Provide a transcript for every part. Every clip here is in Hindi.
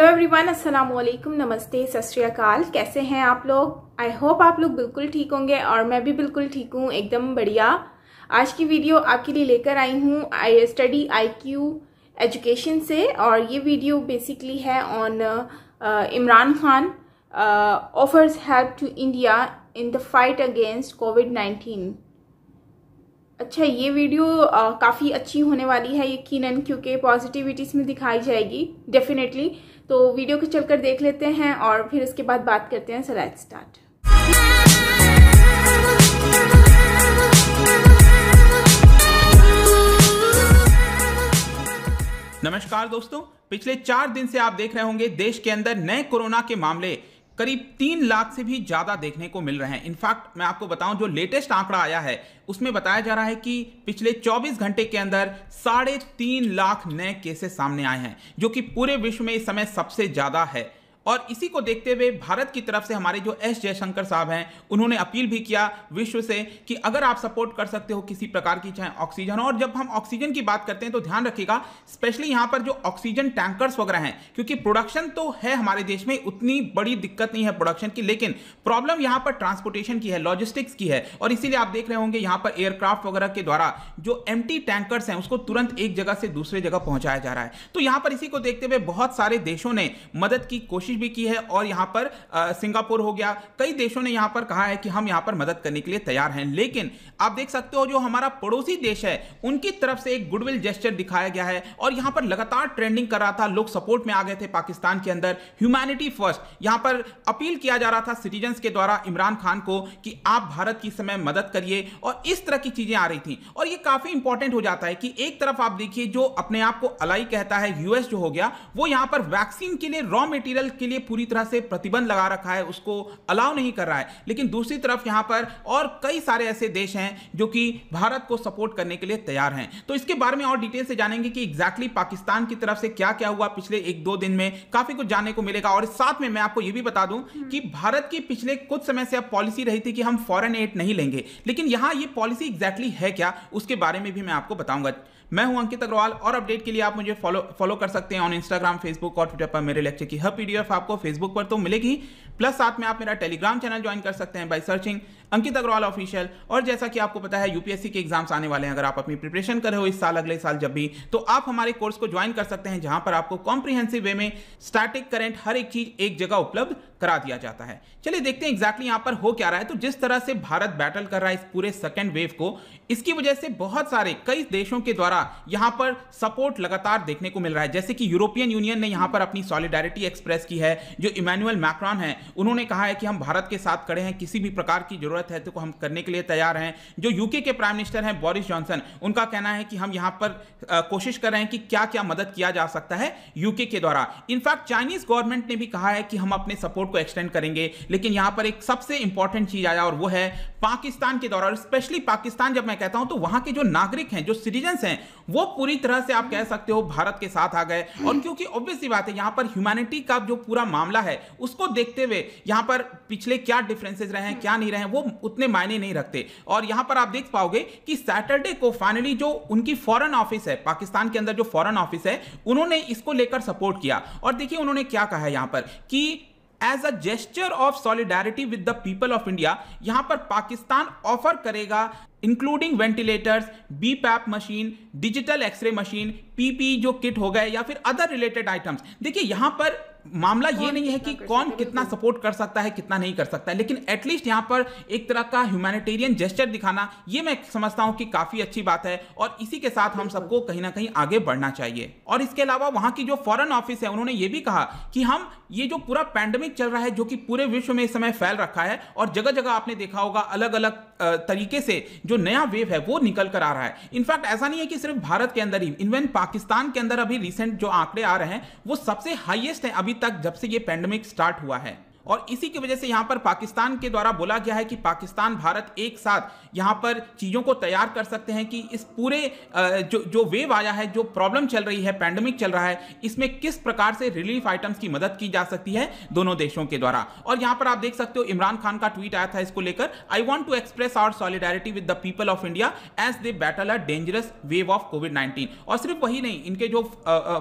हेलो एवरीवन अस्सलाम वालेकुम नमस्ते सत कैसे हैं आप लोग आई होप आप लोग बिल्कुल ठीक होंगे और मैं भी बिल्कुल ठीक हूँ एकदम बढ़िया आज की वीडियो आपके लिए लेकर आई हूँ I study I Q education से और ये वीडियो बेसिकली है on Imran Khan offers help to India in the fight against COVID nineteen अच्छा ये वीडियो uh, काफ़ी अच्छी होने वाली है यकीनन क्योंकि पॉजिटिविटी इसमें दिखाई जाएगी डेफिनेटली तो वीडियो को चलकर देख लेते हैं और फिर उसके बाद बात करते हैं सलाइट स्टार्ट नमस्कार दोस्तों पिछले चार दिन से आप देख रहे होंगे देश के अंदर नए कोरोना के मामले करीब तीन लाख से भी ज़्यादा देखने को मिल रहे हैं इनफैक्ट मैं आपको बताऊं जो लेटेस्ट आंकड़ा आया है उसमें बताया जा रहा है कि पिछले 24 घंटे के अंदर साढ़े तीन लाख नए केसेस सामने आए हैं जो कि पूरे विश्व में इस समय सबसे ज़्यादा है और इसी को देखते हुए भारत की तरफ से हमारे जो एस जयशंकर साहब हैं उन्होंने अपील भी किया विश्व से कि अगर आप सपोर्ट कर सकते हो किसी प्रकार की चाहे ऑक्सीजन हो और जब हम ऑक्सीजन की बात करते हैं तो ध्यान रखिएगा स्पेशली यहाँ पर जो ऑक्सीजन टैंकर्स वगैरह हैं क्योंकि प्रोडक्शन तो है हमारे देश में उतनी बड़ी दिक्कत नहीं है प्रोडक्शन की लेकिन प्रॉब्लम यहाँ पर ट्रांसपोर्टेशन की है लॉजिस्टिक्स की है और इसीलिए आप देख रहे होंगे यहाँ पर एयरक्राफ्ट वगैरह के द्वारा जो एम टैंकर्स हैं उसको तुरंत एक जगह से दूसरे जगह पहुंचाया जा रहा है तो यहाँ पर इसी को देखते हुए बहुत सारे देशों ने मदद की कोशिश भी की है और यहाँ पर सिंगापुर हो गया कई देशों ने यहाँ पर कहा है कि हम यहाँ पर मदद करने के लिए तैयार हैं लेकिन आप देख सकते हो जो हमारा पड़ोसी देश है उनकी तरफ से एक गुडविल जेस्टर दिखाया गया है और यहाँ पर लगातार ट्रेंडिंग कर रहा था लोग सपोर्ट में आ गए थे पाकिस्तान के अंदर ह्यूमैनिटी फर्स्ट यहाँ पर अपील किया जा रहा था सिटीजन्स के द्वारा इमरान खान को कि आप भारत की समय मदद करिए और इस तरह की चीजें आ रही थी और ये काफी इंपॉर्टेंट हो जाता है कि एक तरफ आप देखिए जो अपने आप को अलाई कहता है यूएस जो हो गया वो यहाँ पर वैक्सीन के लिए रॉ मेटीरियल के लिए पूरी तरह से प्रतिबंध लगा रखा है उसको अलाउ नहीं कर रहा है लेकिन दूसरी तरफ यहां पर और कई सारे ऐसे देश हैं जो कि भारत को सपोर्ट करने के लिए तैयार हैं तो इसके बारे में और डिटेल से जानेंगे कि एग्जैक्टली पाकिस्तान की तरफ से क्या क्या हुआ पिछले एक दो दिन में काफी कुछ जानने को मिलेगा और साथ में मैं आपको यह भी बता दूं हम्म। कि भारत की पिछले कुछ समय से अब पॉलिसी रही थी कि हम फॉरन एड नहीं लेंगे लेकिन यहां ये पॉलिसी एग्जैक्टली है क्या उसके बारे में भी मैं आपको बताऊंगा मैं हूं अंकित अग्रवाल और अपडेट के लिए आप मुझे फॉलो फॉलो कर सकते हैं ऑन इंस्टाग्राम फेसबुक और ट्विटर पर मेरे लेक्चर की हर पीडीएफ आपको फेसबुक पर तो मिलेगी प्लस साथ में आप मेरा टेलीग्राम चैनल ज्वाइन कर सकते हैं by searching Ankit Agarwal official और जैसा कि आपको पता है यूपीएससी के एग्जाम्स आने वाले हैं अगर आप अपनी प्रिपरेशन कर रहे हो इस साल अगले साल जब भी तो आप हमारे कोर्स को ज्वाइन कर सकते हैं जहां पर आपको कॉम्प्रिहेंसिव वे में स्टैटिक करेंट हर एक चीज एक जगह उपलब्ध करा दिया जाता है चलिए देखते हैं एग्जैक्टली यहां पर हो क्या रहा है तो जिस तरह से भारत बैटल कर रहा है इस पूरे सेकेंड वेव को इसकी वजह से बहुत सारे कई देशों के द्वारा यहां पर सपोर्ट लगातार देखने को मिल रहा है जैसे कि यूरोपियन यूनियन ने यहां पर अपनी सॉलिडारिटी एक्सप्रेस की है जो इमैनुअल मैक्रॉन है उन्होंने कहा है कि हम भारत के साथ खड़े हैं किसी भी प्रकार की जरूरत ज़रूरत है तो हम करने के लिए तैयार हैं जो यूके के प्राइम मिनिस्टर हैं बोरिस जॉनसन उनका कहना है कि हम यहां पर आ, कोशिश कर रहे हैं कि क्या क्या मदद किया जा सकता है यूके के द्वारा इनफैक्ट चाइनीज गवर्नमेंट ने भी कहा है कि हम अपने सपोर्ट को एक्सटेंड करेंगे लेकिन यहां पर एक सबसे इंपॉर्टेंट चीज़ आया और वो है पाकिस्तान के द्वारा स्पेशली पाकिस्तान जब मैं कहता हूं तो वहां के जो नागरिक हैं जो सिटीजन हैं वो पूरी तरह से आप कह सकते हो भारत के साथ आ गए और क्योंकि ऑब्वियसली बात है यहाँ पर ह्यूमैनिटी का जो पूरा मामला है उसको देखते हुए यहाँ पर पिछले क्या डिफरेंसेज रहे हैं क्या नहीं रहे हैं वो उतने मायने नहीं रखते और यहाँ पर आप देख पाओगे कि सैटरडे को फाइनली जो उनकी फॉरन ऑफिस है पाकिस्तान के अंदर जो फॉरन ऑफिस है उन्होंने इसको लेकर सपोर्ट किया और देखिए उन्होंने क्या कहा है यहाँ पर कि as a gesture of solidarity with the people of India यहां पर पाकिस्तान ऑफर करेगा including ventilators BiPAP machine digital X-ray machine PP जो किट हो गए या फिर अदर रिलेटेड आइटम्स देखिए यहां पर मामला ये नहीं है कि कौन कितना सपोर्ट कर सकता है कितना नहीं कर सकता है लेकिन एटलीस्ट यहाँ पर एक तरह का ह्यूमैनिटेरियन जेस्टर दिखाना ये मैं समझता हूँ कि काफ़ी अच्छी बात है और इसी के साथ हम सबको कहीं ना कहीं आगे बढ़ना चाहिए और इसके अलावा वहाँ की जो फॉरन ऑफिस है उन्होंने ये भी कहा कि हम ये जो पूरा पैंडमिक चल रहा है जो कि पूरे विश्व में इस समय फैल रखा है और जगह जगह आपने देखा होगा अलग अलग तरीके से जो नया वेव है वो निकल कर आ रहा है इनफैक्ट ऐसा नहीं है कि सिर्फ भारत के अंदर ही इवन पाकिस्तान के अंदर अभी रिसेंट जो आंकड़े आ रहे हैं वो सबसे हाईएस्ट है अभी तक जब से ये पैंडमिक स्टार्ट हुआ है और इसी की वजह से यहाँ पर पाकिस्तान के द्वारा बोला गया है कि पाकिस्तान भारत एक साथ यहाँ पर चीज़ों को तैयार कर सकते हैं कि इस पूरे जो जो वेव आया है जो प्रॉब्लम चल रही है पैंडमिक चल रहा है इसमें किस प्रकार से रिलीफ आइटम्स की मदद की जा सकती है दोनों देशों के द्वारा और यहाँ पर आप देख सकते हो इमरान खान का ट्वीट आया था इसको लेकर I want to express our solidarity with the people of India as they battle a dangerous wave of COVID nineteen और सिर्फ वही नहीं इनके जो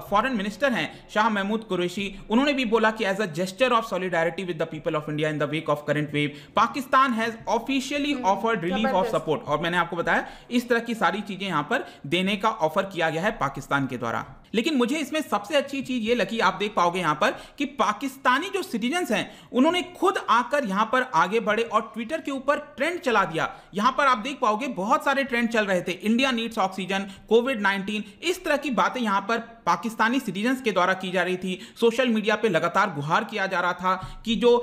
फॉरन मिनिस्टर हैं शाह महमूद कुरैशी उन्होंने भी बोला कि as a gesture of solidarity with the people of India in the wake of current wave. Pakistan has officially offered relief of support. और मैंने आपको बताया इस तरह की सारी चीजें यहाँ पर देने का ऑफर किया गया है पाकिस्तान के द्वारा लेकिन मुझे इसमें सबसे अच्छी चीज ये लगी आप देख पाओगे यहां पर कि पाकिस्तानी जो सिटीजन्स हैं उन्होंने खुद आकर यहां पर आगे बढ़े और ट्विटर के ऊपर ट्रेंड चला दिया यहां पर आप देख पाओगे बहुत सारे ट्रेंड चल रहे थे India needs oxygen COVID nineteen इस तरह की बातें यहां पर पाकिस्तानी सिटीजन्स के द्वारा की जा रही थी सोशल मीडिया पर लगातार गुहार किया जा रहा था कि जो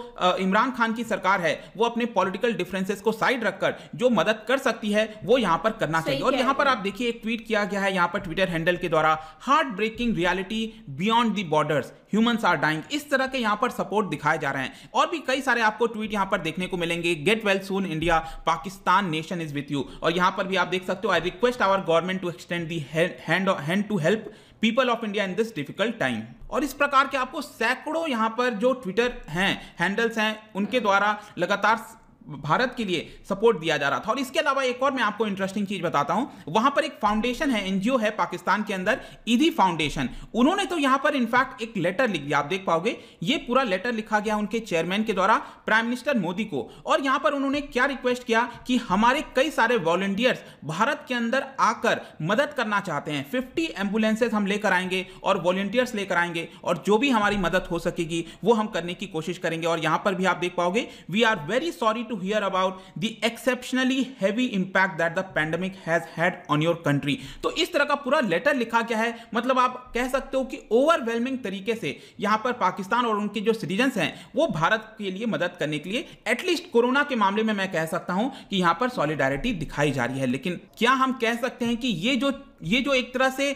इमरान खान की सरकार है वो अपने पॉलिटिकल डिफरेंसेस को साइड रखकर जो मदद कर सकती है वो यहां पर करना चाहिए और यहां पर आप देखिए एक ट्वीट किया गया है यहां पर ट्विटर हैंडल के द्वारा heartbreaking reality beyond the borders humans are dying इस तरह के यहाँ पर सपोर्ट दिखाए जा रहे हैं और भी कई सारे आपको ट्वीट यहाँ पर देखने को मिलेंगे get well soon India Pakistan nation is with you और यहाँ पर भी आप देख सकते हो I request our government to extend the hand hand to help people of India in this difficult time और इस प्रकार के आपको सैकड़ों यहाँ पर जो ट्विटर हैं हैंडल्स हैं उनके द्वारा लगातार भारत के लिए सपोर्ट दिया जा रहा था और इसके अलावा एक और मैं आपको इंटरेस्टिंग चीज बताता हूं वहां पर एक फाउंडेशन है एनजीओ है पाकिस्तान के अंदर ईदी फाउंडेशन उन्होंने तो यहां पर इनफैक्ट एक लेटर लिख दिया आप देख पाओगे ये पूरा लेटर लिखा गया उनके चेयरमैन के द्वारा प्राइम मिनिस्टर मोदी को और यहां पर उन्होंने क्या रिक्वेस्ट किया कि हमारे कई सारे वॉलंटियर्स भारत के अंदर आकर मदद करना चाहते हैं फिफ्टी एम्बुलेंसेज हम लेकर आएंगे और वॉलंटियर्स लेकर आएंगे और जो भी हमारी मदद हो सकेगी वो हम करने की कोशिश करेंगे और यहां पर भी आप देख पाओगे we are very sorry to to hear about the exceptionally heavy impact that the pandemic has had on your country तो इस तरह का पूरा लेटर लिखा गया है मतलब आप कह सकते हो कि ओवरवेलमिंग तरीके से यहां पर पाकिस्तान और उनके जो सिटीजन हैं वो भारत के लिए मदद करने के लिए एटलीस्ट कोरोना के मामले में मैं कह सकता हूं कि यहां पर सॉलिडारिटी दिखाई जा रही है लेकिन क्या हम कह सकते हैं कि ये जो ये जो एक तरह से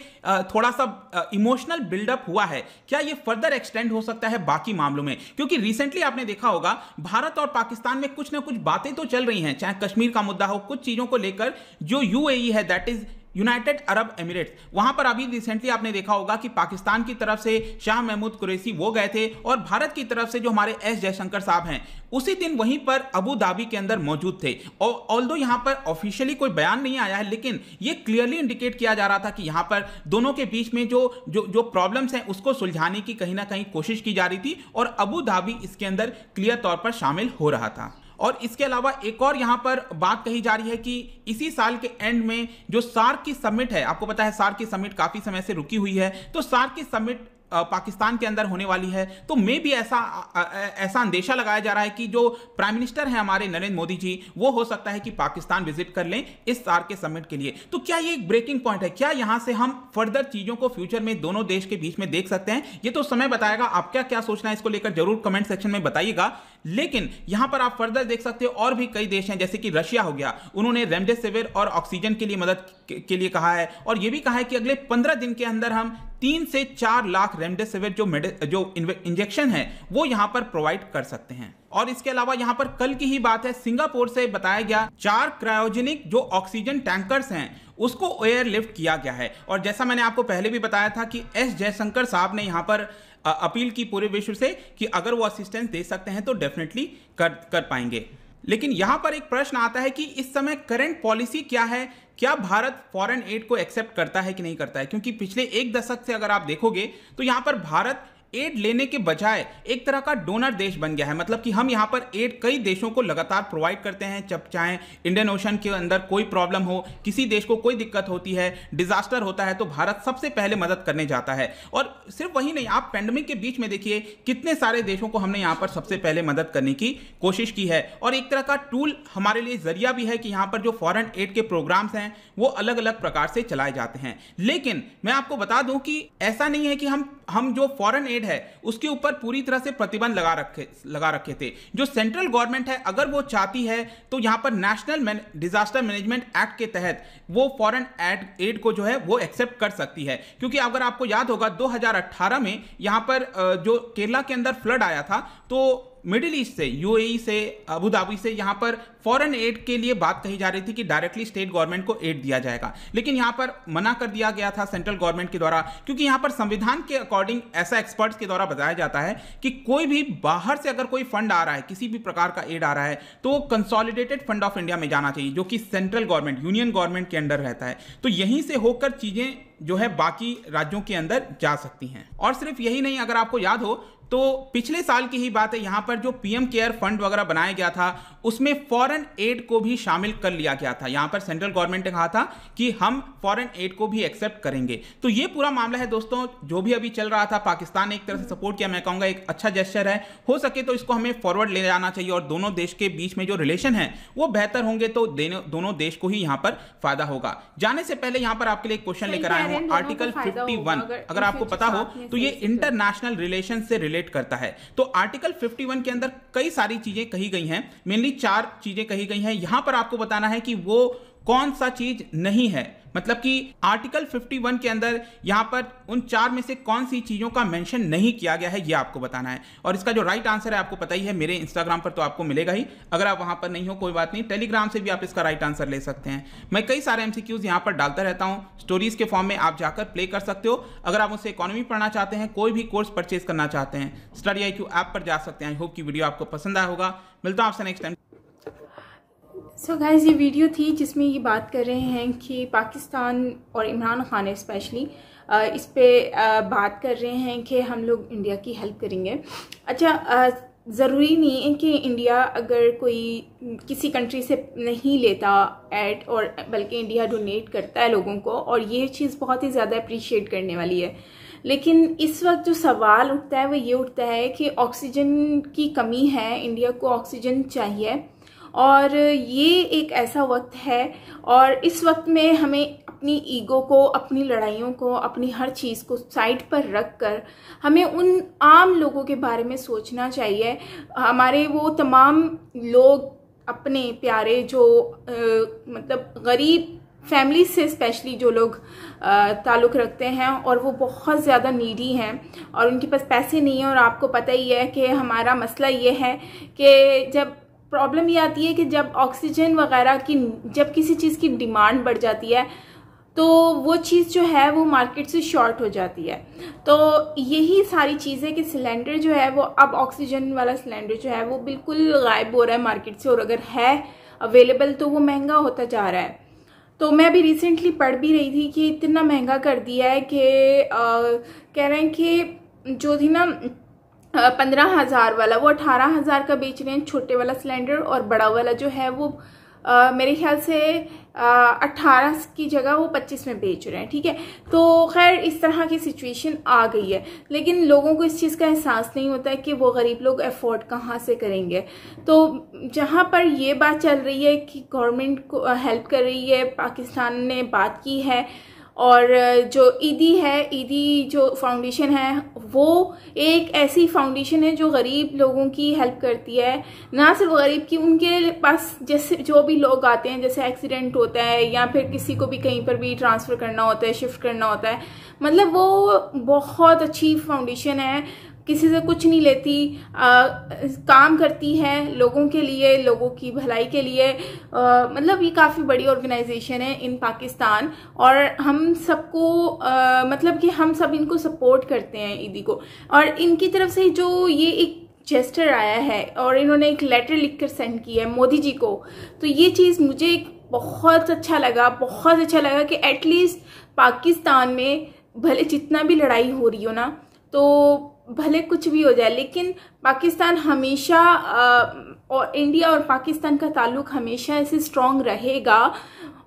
थोड़ा सा इमोशनल बिल्डअप हुआ है क्या ये फर्दर एक्सटेंड हो सकता है बाकी मामलों में क्योंकि रिसेंटली आपने देखा होगा भारत और पाकिस्तान में कुछ ना कुछ बातें तो चल रही हैं चाहे कश्मीर का मुद्दा हो कुछ चीज़ों को लेकर जो यूएई e है that is United Arab Emirates वहां पर अभी रिसेंटली आपने देखा होगा कि पाकिस्तान की तरफ से शाह महमूद कुरैसी वो गए थे और भारत की तरफ से जो हमारे एस जयशंकर साहब हैं उसी दिन वहीं पर अबू धाबी के अंदर मौजूद थे और ऑल दो यहाँ पर ऑफिशियली कोई बयान नहीं आया है लेकिन ये क्लियरली इंडिकेट किया जा रहा था कि यहाँ पर दोनों के बीच में जो जो जो प्रॉब्लम्स हैं उसको सुलझाने की कहीं ना कहीं कोशिश की जा रही थी और अबू धाबी इसके अंदर क्लियर तौर पर शामिल हो रहा था और इसके अलावा एक और यहां पर बात कही जा रही है कि इसी साल के एंड में जो सार्क की समिट है आपको पता है सार्क की समिट काफ़ी समय से रुकी हुई है तो सार्क की समिट पाकिस्तान के अंदर होने वाली है तो मे भी ऐसा ऐसा अंदेशा लगाया जा रहा है कि जो प्राइम मिनिस्टर हैं हमारे नरेंद्र मोदी जी वो हो सकता है कि पाकिस्तान विजिट कर लें इस सार के समिट के लिए तो क्या ये एक ब्रेकिंग पॉइंट है क्या यहाँ से हम फर्दर चीज़ों को फ्यूचर में दोनों देश के बीच में देख सकते हैं ये तो समय बताएगा आप क्या क्या सोचना है इसको लेकर जरूर कमेंट सेक्शन में बताइएगा लेकिन यहां पर आप फर्दर देख सकते हो और भी कई देश हैं जैसे कि रशिया हो गया उन्होंने रेमडेसिविर और ऑक्सीजन के लिए मदद के लिए कहा है और यह भी कहा है कि अगले पंद्रह दिन के अंदर हम तीन से चार लाख रेमडेसिविर जो जो इंजेक्शन है वो यहाँ पर प्रोवाइड कर सकते हैं और इसके अलावा यहाँ पर कल की ही बात है सिंगापुर से बताया गया चार क्रायोजेनिक जो ऑक्सीजन टैंकर्स हैं उसको एयरलिफ्ट किया गया है और जैसा मैंने आपको पहले भी बताया था कि एस जयशंकर साहब ने यहाँ पर अपील की पूरे विश्व से कि अगर वो असिस्टेंस दे सकते हैं तो डेफिनेटली कर कर पाएंगे लेकिन यहां पर एक प्रश्न आता है कि इस समय करंट पॉलिसी क्या है क्या भारत फॉरेन एड को एक्सेप्ट करता है कि नहीं करता है क्योंकि पिछले एक दशक से अगर आप देखोगे तो यहां पर भारत एड लेने के बजाय एक तरह का डोनर देश बन गया है मतलब कि हम यहाँ पर एड कई देशों को लगातार प्रोवाइड करते हैं जब चाहे इंडियन ओशन के अंदर कोई प्रॉब्लम हो किसी देश को कोई दिक्कत होती है डिजास्टर होता है तो भारत सबसे पहले मदद करने जाता है और सिर्फ वही नहीं आप पैंडमिक के बीच में देखिए कितने सारे देशों को हमने यहाँ पर सबसे पहले मदद करने की कोशिश की है और एक तरह का टूल हमारे लिए जरिया भी है कि यहाँ पर जो फॉरन एड के प्रोग्राम्स हैं वो अलग अलग प्रकार से चलाए जाते हैं लेकिन मैं आपको बता दूँ कि ऐसा नहीं है कि हम हम जो फॉरन एड ट्रेड है उसके ऊपर पूरी तरह से प्रतिबंध लगा रखे लगा रखे थे जो सेंट्रल गवर्नमेंट है अगर वो चाहती है तो यहाँ पर नेशनल डिजास्टर मैनेजमेंट एक्ट के तहत वो फॉरेन एड को जो है वो एक्सेप्ट कर सकती है क्योंकि अगर आपको याद होगा 2018 में यहाँ पर जो केरला के अंदर फ्लड आया था तो मिडिल ईस्ट से यूएई से अबू धाबी से यहाँ पर फॉरेन एड के लिए बात कही जा रही थी कि डायरेक्टली स्टेट गवर्नमेंट को एड दिया जाएगा लेकिन यहाँ पर मना कर दिया गया था सेंट्रल गवर्नमेंट के द्वारा क्योंकि यहाँ पर संविधान के अकॉर्डिंग ऐसा एक्सपर्ट्स के द्वारा बताया जाता है कि कोई भी बाहर से अगर कोई फंड आ रहा है किसी भी प्रकार का एड आ रहा है तो कंसॉलिडेटेड फंड ऑफ इंडिया में जाना चाहिए जो कि सेंट्रल गवर्नमेंट यूनियन गवर्नमेंट के अंडर रहता है तो यहीं से होकर चीज़ें जो है बाकी राज्यों के अंदर जा सकती हैं और सिर्फ यही नहीं अगर आपको याद हो तो पिछले साल की ही बात है यहाँ पर जो पीएम केयर फंड वगैरह बनाया गया था उसमें फॉरेन एड को भी शामिल कर लिया गया था यहाँ पर सेंट्रल गवर्नमेंट ने कहा था कि हम फॉरेन एड को भी एक्सेप्ट करेंगे तो ये पूरा मामला है दोस्तों जो भी अभी चल रहा था पाकिस्तान ने एक तरह से सपोर्ट किया मैं कहूँगा एक अच्छा जेस्चर है हो सके तो इसको हमें फॉरवर्ड ले जाना चाहिए और दोनों देश के बीच में जो रिलेशन है वो बेहतर होंगे तो दोनों देश को ही यहाँ पर फायदा होगा जाने से पहले यहाँ पर आपके लिए क्वेश्चन लेकर आए हूँ आर्टिकल 51 वन अगर आपको पता हो तो ये इंटरनेशनल रिलेशन से रिलेट करता है तो आर्टिकल 51 के अंदर कई सारी चीजें कही गई हैं मेनली चार चीजें कही गई हैं यहां पर आपको बताना है कि वो कौन सा चीज नहीं है मतलब कि आर्टिकल 51 के अंदर यहाँ पर उन चार में से कौन सी चीज़ों का मेंशन नहीं किया गया है ये आपको बताना है और इसका जो राइट आंसर है आपको पता ही है मेरे इंस्टाग्राम पर तो आपको मिलेगा ही अगर आप वहां पर नहीं हो कोई बात नहीं टेलीग्राम से भी आप इसका राइट आंसर ले सकते हैं मैं कई सारे एमसीक्यूज यहां पर डालता रहता हूँ स्टोरीज के फॉर्म में आप जाकर प्ले कर सकते हो अगर आप उससे इकोनॉमी पढ़ना चाहते हैं कोई भी कोर्स परचेज करना चाहते हैं स्टडी आई ऐप पर जा सकते हैं आई होप की वीडियो आपको पसंद आया होगा मिलता हूँ आपसे next time so so guys ये वीडियो थी जिसमें ये बात कर रहे हैं कि पाकिस्तान और इमरान खान स्पेशली इस पर बात कर रहे हैं कि हम लोग इंडिया की हेल्प करेंगे अच्छा ज़रूरी नहीं है कि इंडिया अगर कोई किसी कंट्री से नहीं लेता एड और बल्कि इंडिया डोनेट करता है लोगों को और ये चीज़ बहुत ही ज़्यादा अप्रिशिएट करने वाली है लेकिन इस वक्त जो सवाल उठता है वो ये उठता है कि ऑक्सीजन की कमी है इंडिया को ऑक्सीजन चाहिए और ये एक ऐसा वक्त है और इस वक्त में हमें अपनी ईगो को अपनी लड़ाइयों को अपनी हर चीज़ को साइड पर रख कर हमें उन आम लोगों के बारे में सोचना चाहिए हमारे वो तमाम लोग अपने प्यारे जो आ, मतलब गरीब फैमिली से स्पेशली जो लोग ताल्लुक़ रखते हैं और वो बहुत ज़्यादा नीडी हैं और उनके पास पैसे नहीं हैं और आपको पता ही है कि हमारा मसला ये है कि जब प्रॉब्लम ये आती है कि जब ऑक्सीजन वगैरह की जब किसी चीज़ की डिमांड बढ़ जाती है तो वो चीज़ जो है वो मार्केट से शॉर्ट हो जाती है तो यही सारी चीज़ है कि सिलेंडर जो है वो अब ऑक्सीजन वाला सिलेंडर जो है वो बिल्कुल गायब हो रहा है मार्केट से और अगर है अवेलेबल तो वो महंगा होता जा रहा है तो मैं अभी रिसेंटली पढ़ भी रही थी कि इतना महंगा कर दिया है कि कह रहे हैं कि जो थी ना पंद्रह हज़ार वाला वो अठारह हज़ार का बेच रहे हैं छोटे वाला सिलेंडर और बड़ा वाला जो है वो आ, मेरे ख्याल से अट्ठारह की जगह वो पच्चीस में बेच रहे हैं ठीक है तो खैर इस तरह की सिचुएशन आ गई है लेकिन लोगों को इस चीज़ का एहसास नहीं होता है कि वो गरीब लोग अफोर्ड कहाँ से करेंगे तो जहाँ पर ये बात चल रही है कि गवर्नमेंट को हेल्प कर रही है पाकिस्तान ने बात की है और जो ईदी है ईदी जो फाउंडेशन है वो एक ऐसी फाउंडेशन है जो गरीब लोगों की हेल्प करती है ना सिर्फ गरीब की उनके पास जैसे जो भी लोग आते हैं जैसे एक्सीडेंट होता है या फिर किसी को भी कहीं पर भी ट्रांसफ़र करना होता है शिफ्ट करना होता है मतलब वो बहुत अच्छी फाउंडेशन है किसी से कुछ नहीं लेती आ, काम करती हैं लोगों के लिए लोगों की भलाई के लिए आ, मतलब ये काफ़ी बड़ी ऑर्गेनाइजेशन है इन पाकिस्तान और हम सबको मतलब कि हम सब इनको सपोर्ट करते हैं ईदी को और इनकी तरफ से जो ये एक जेस्टर आया है और इन्होंने एक लेटर लिखकर सेंड किया है मोदी जी को तो ये चीज़ मुझे एक बहुत अच्छा लगा बहुत अच्छा लगा कि एटलीस्ट पाकिस्तान में भले जितना भी लड़ाई हो रही हो ना तो भले कुछ भी हो जाए लेकिन पाकिस्तान हमेशा और इंडिया और पाकिस्तान का ताल्लुक हमेशा ऐसे स्ट्रांग रहेगा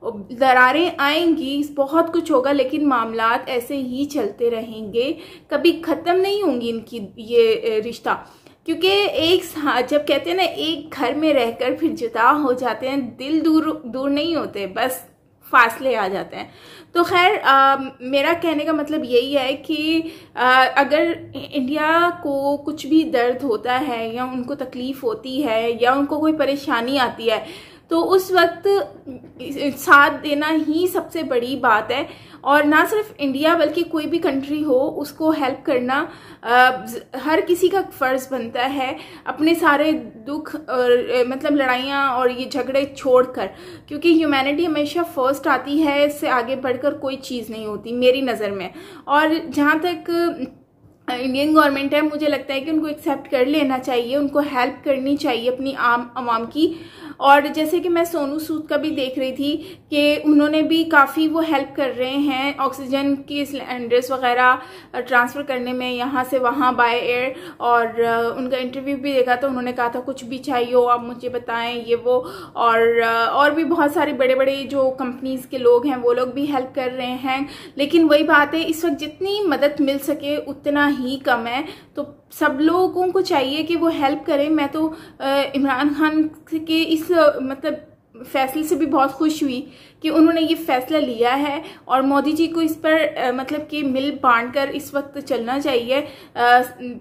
दरारें आएंगी बहुत कुछ होगा लेकिन मामला ऐसे ही चलते रहेंगे कभी ख़त्म नहीं होंगी इनकी ये रिश्ता क्योंकि एक हाँ, जब कहते हैं ना एक घर में रहकर फिर जुदा हो जाते हैं दिल दूर दूर नहीं होते बस फासले आ जाते हैं तो खैर मेरा कहने का मतलब यही है कि आ, अगर इंडिया को कुछ भी दर्द होता है या उनको तकलीफ़ होती है या उनको कोई परेशानी आती है तो उस वक्त साथ देना ही सबसे बड़ी बात है और ना सिर्फ इंडिया बल्कि कोई भी कंट्री हो उसको हेल्प करना आ, हर किसी का फ़र्ज़ बनता है अपने सारे दुख और मतलब लड़ाइयाँ और ये झगड़े छोड़कर क्योंकि ह्यूमैनिटी हमेशा फर्स्ट आती है इससे आगे बढ़कर कोई चीज़ नहीं होती मेरी नज़र में और जहाँ तक इंडियन गवर्नमेंट है मुझे लगता है कि उनको एक्सेप्ट कर लेना चाहिए उनको हेल्प करनी चाहिए अपनी आम आवाम की और जैसे कि मैं सोनू सूद का भी देख रही थी कि उन्होंने भी काफ़ी वो हेल्प कर रहे हैं ऑक्सीजन के सिलेंडर्स वगैरह ट्रांसफ़र करने में यहाँ से वहाँ बाय एयर और उनका इंटरव्यू भी देखा तो उन्होंने कहा था कुछ भी चाहिए हो आप मुझे बताएं ये वो और और भी बहुत सारे बड़े बड़े जो कंपनीज़ के लोग हैं वो लोग भी हेल्प कर रहे हैं लेकिन वही बात है इस वक्त जितनी मदद मिल सके उतना ही कम है तो सब लोगों को चाहिए कि वो हेल्प करें मैं तो इमरान खान के इस मतलब फैसले से भी बहुत खुश हुई कि उन्होंने ये फैसला लिया है और मोदी जी को इस पर मतलब कि मिल बांट कर इस वक्त चलना चाहिए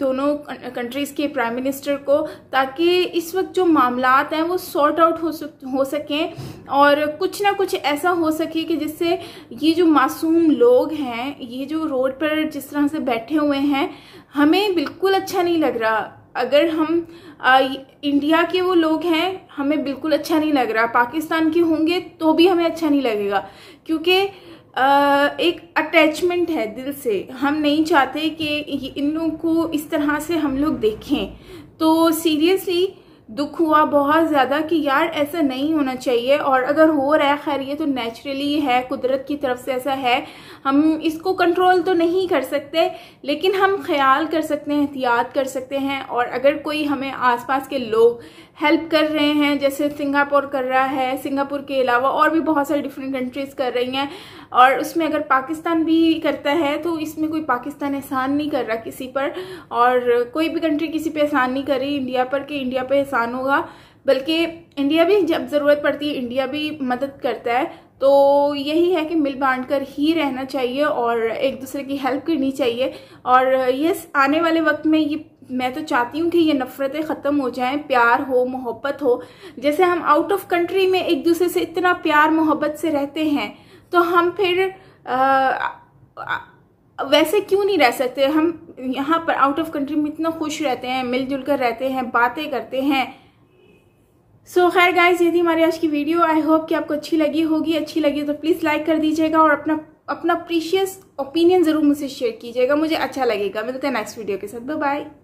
दोनों कंट्रीज़ के प्राइम मिनिस्टर को ताकि इस वक्त जो मामला हैं वो सॉर्ट आउट हो सक हो सकें और कुछ ना कुछ ऐसा हो सके कि जिससे ये जो मासूम लोग हैं ये जो रोड पर जिस तरह से बैठे हुए हैं हमें बिल्कुल अच्छा नहीं लग रहा अगर हम इंडिया के वो लोग हैं हमें बिल्कुल अच्छा नहीं लग रहा पाकिस्तान के होंगे तो भी हमें अच्छा नहीं लगेगा क्योंकि एक अटैचमेंट है दिल से हम नहीं चाहते कि इन लोगों को इस तरह से हम लोग देखें तो सीरियसली दुख हुआ बहुत ज़्यादा कि यार ऐसा नहीं होना चाहिए और अगर हो रहा है खैर ये तो नेचुरली है कुदरत की तरफ से ऐसा है हम इसको कंट्रोल तो नहीं कर सकते लेकिन हम ख्याल कर सकते हैं एहतियात कर सकते हैं और अगर कोई हमें आसपास के लोग हेल्प कर रहे हैं जैसे सिंगापुर कर रहा है सिंगापुर के अलावा और भी बहुत सारी डिफरेंट कंट्रीज़ कर रही हैं और उसमें अगर पाकिस्तान भी करता है तो इसमें कोई पाकिस्तान एहसान नहीं कर रहा किसी पर और कोई भी कंट्री किसी पर एहसान नहीं कर रही इंडिया पर कि इंडिया पर एहसान होगा बल्कि इंडिया भी जब ज़रूरत पड़ती है इंडिया भी मदद करता है तो यही है कि मिल बांट कर ही रहना चाहिए और एक दूसरे की हेल्प करनी चाहिए और यस आने वाले वक्त में ये मैं तो चाहती हूँ कि ये नफ़रतें ख़त्म हो जाएं प्यार हो मोहब्बत हो जैसे हम आउट ऑफ कंट्री में एक दूसरे से इतना प्यार मोहब्बत से रहते हैं तो हम फिर आ, वैसे क्यों नहीं रह सकते हम यहाँ पर आउट ऑफ कंट्री में इतना खुश रहते हैं मिलजुल कर रहते हैं बातें करते हैं सो खैर गाइज ये थी हमारी आज की वीडियो आई होप कि आपको अच्छी लगी होगी अच्छी लगी तो प्लीज़ लाइक कर दीजिएगा और अपना अपना प्रीशियस ओपिनियन ज़रूर मुझसे शेयर कीजिएगा मुझे अच्छा लगेगा मिलते हैं नेक्स्ट वीडियो के साथ बाय